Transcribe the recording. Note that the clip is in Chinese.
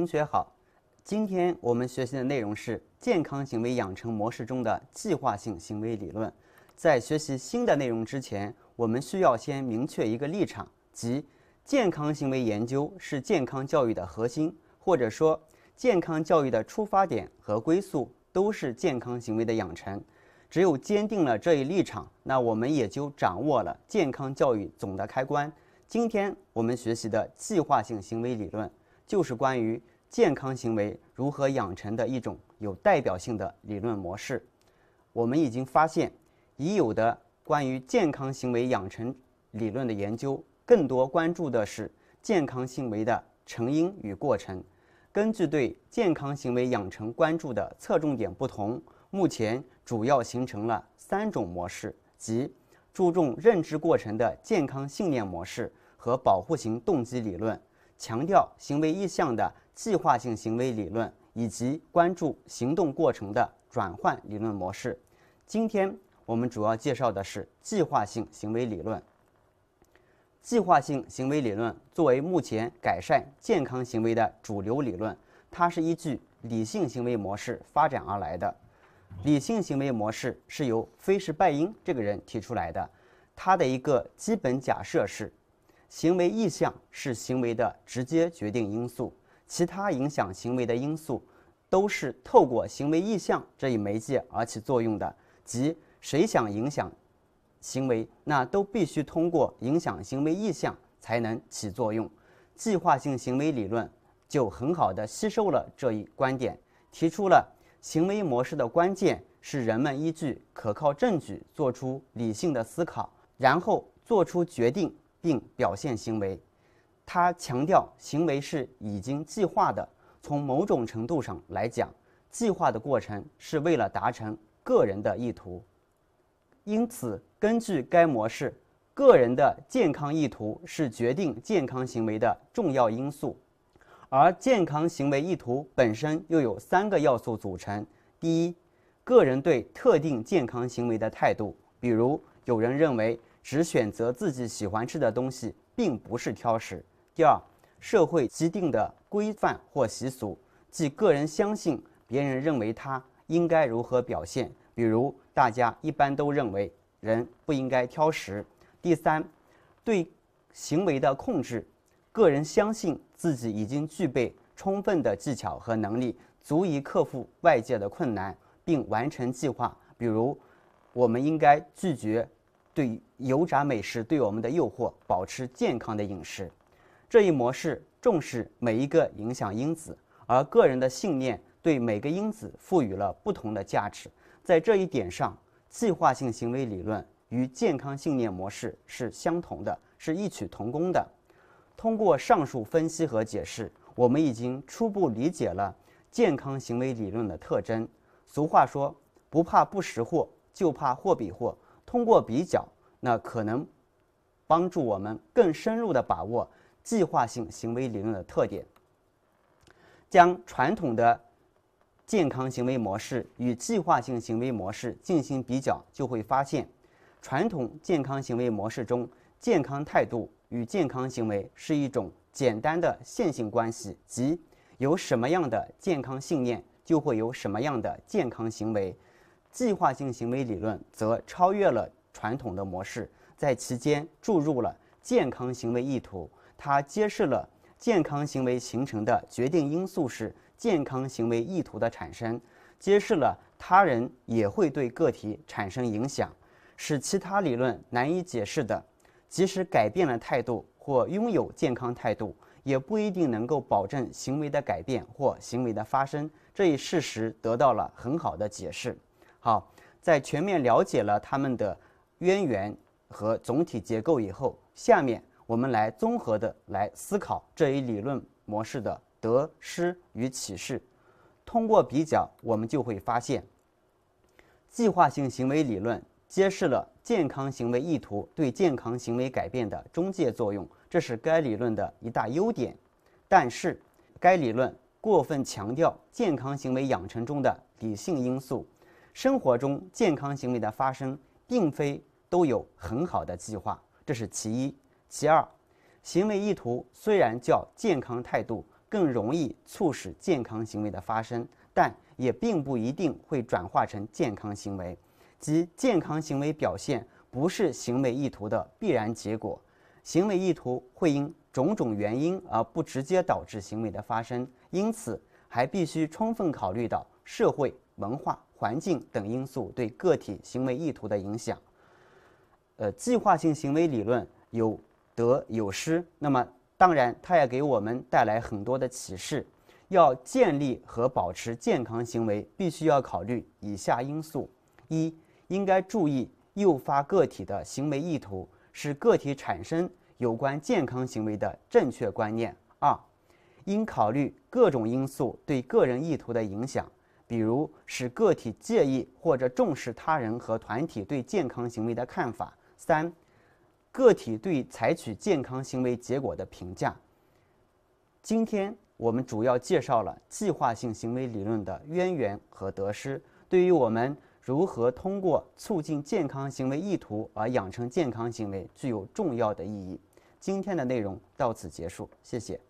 同学好，今天我们学习的内容是健康行为养成模式中的计划性行为理论。在学习新的内容之前，我们需要先明确一个立场，即健康行为研究是健康教育的核心，或者说健康教育的出发点和归宿都是健康行为的养成。只有坚定了这一立场，那我们也就掌握了健康教育总的开关。今天我们学习的计划性行为理论。就是关于健康行为如何养成的一种有代表性的理论模式。我们已经发现，已有的关于健康行为养成理论的研究，更多关注的是健康行为的成因与过程。根据对健康行为养成关注的侧重点不同，目前主要形成了三种模式，即注重认知过程的健康信念模式和保护型动机理论。强调行为意向的计划性行为理论，以及关注行动过程的转换理论模式。今天我们主要介绍的是计划性行为理论。计划性行为理论作为目前改善健康行为的主流理论，它是依据理性行为模式发展而来的。理性行为模式是由菲什拜因这个人提出来的，他的一个基本假设是。行为意向是行为的直接决定因素，其他影响行为的因素，都是透过行为意向这一媒介而起作用的。即，谁想影响行为，那都必须通过影响行为意向才能起作用。计划性行为理论就很好的吸收了这一观点，提出了行为模式的关键是人们依据可靠证据做出理性的思考，然后做出决定。并表现行为，他强调行为是已经计划的。从某种程度上来讲，计划的过程是为了达成个人的意图。因此，根据该模式，个人的健康意图是决定健康行为的重要因素。而健康行为意图本身又有三个要素组成：第一，个人对特定健康行为的态度，比如有人认为。只选择自己喜欢吃的东西，并不是挑食。第二，社会既定的规范或习俗，即个人相信别人认为他应该如何表现，比如大家一般都认为人不应该挑食。第三，对行为的控制，个人相信自己已经具备充分的技巧和能力，足以克服外界的困难并完成计划，比如我们应该拒绝。对油炸美食对我们的诱惑，保持健康的饮食，这一模式重视每一个影响因子，而个人的信念对每个因子赋予了不同的价值。在这一点上，计划性行为理论与健康信念模式是相同的，是异曲同工的。通过上述分析和解释，我们已经初步理解了健康行为理论的特征。俗话说，不怕不识货，就怕货比货。通过比较，那可能帮助我们更深入的把握计划性行为理论的特点。将传统的健康行为模式与计划性行为模式进行比较，就会发现，传统健康行为模式中，健康态度与健康行为是一种简单的线性关系，即有什么样的健康信念，就会有什么样的健康行为。计划性行为理论则超越了传统的模式，在其间注入了健康行为意图。它揭示了健康行为形成的决定因素是健康行为意图的产生，揭示了他人也会对个体产生影响，使其他理论难以解释的：即使改变了态度或拥有健康态度，也不一定能够保证行为的改变或行为的发生。这一事实得到了很好的解释。好，在全面了解了它们的渊源和总体结构以后，下面我们来综合的来思考这一理论模式的得失与启示。通过比较，我们就会发现，计划性行为理论揭示了健康行为意图对健康行为改变的中介作用，这是该理论的一大优点。但是，该理论过分强调健康行为养成中的理性因素。生活中健康行为的发生，并非都有很好的计划，这是其一。其二，行为意图虽然叫健康态度更容易促使健康行为的发生，但也并不一定会转化成健康行为，即健康行为表现不是行为意图的必然结果。行为意图会因种种原因而不直接导致行为的发生，因此还必须充分考虑到社会文化。环境等因素对个体行为意图的影响。呃，计划性行为理论有得有失，那么当然它也给我们带来很多的启示。要建立和保持健康行为，必须要考虑以下因素：一，应该注意诱发个体的行为意图，使个体产生有关健康行为的正确观念；二，应考虑各种因素对个人意图的影响。比如使个体介意或者重视他人和团体对健康行为的看法；三，个体对采取健康行为结果的评价。今天我们主要介绍了计划性行为理论的渊源和得失，对于我们如何通过促进健康行为意图而养成健康行为具有重要的意义。今天的内容到此结束，谢谢。